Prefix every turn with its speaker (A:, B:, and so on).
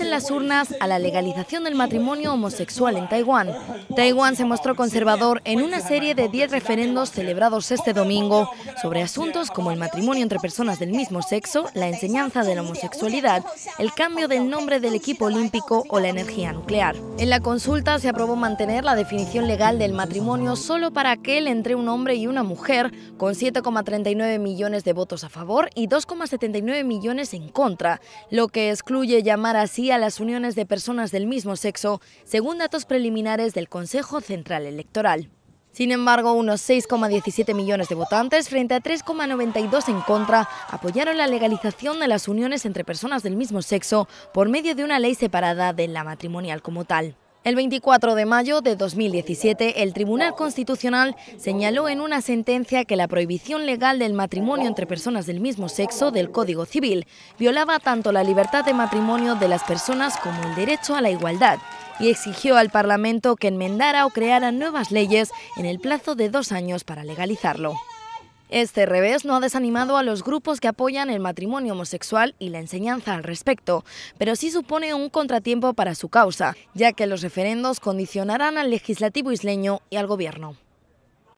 A: en las urnas a la legalización del matrimonio homosexual en Taiwán. Taiwán se mostró conservador en una serie de 10 referendos celebrados este domingo sobre asuntos como el matrimonio entre personas del mismo sexo, la enseñanza de la homosexualidad, el cambio del nombre del equipo olímpico o la energía nuclear. En la consulta se aprobó mantener la definición legal del matrimonio solo para aquel entre un hombre y una mujer, con 7,39 millones de votos a favor y 2,79 millones en contra, lo que excluye ya llamar así a las uniones de personas del mismo sexo, según datos preliminares del Consejo Central Electoral. Sin embargo, unos 6,17 millones de votantes frente a 3,92 en contra apoyaron la legalización de las uniones entre personas del mismo sexo por medio de una ley separada de la matrimonial como tal. El 24 de mayo de 2017, el Tribunal Constitucional señaló en una sentencia que la prohibición legal del matrimonio entre personas del mismo sexo del Código Civil violaba tanto la libertad de matrimonio de las personas como el derecho a la igualdad y exigió al Parlamento que enmendara o creara nuevas leyes en el plazo de dos años para legalizarlo. Este revés no ha desanimado a los grupos que apoyan el matrimonio homosexual y la enseñanza al respecto, pero sí supone un contratiempo para su causa, ya que los referendos condicionarán al legislativo isleño y al gobierno.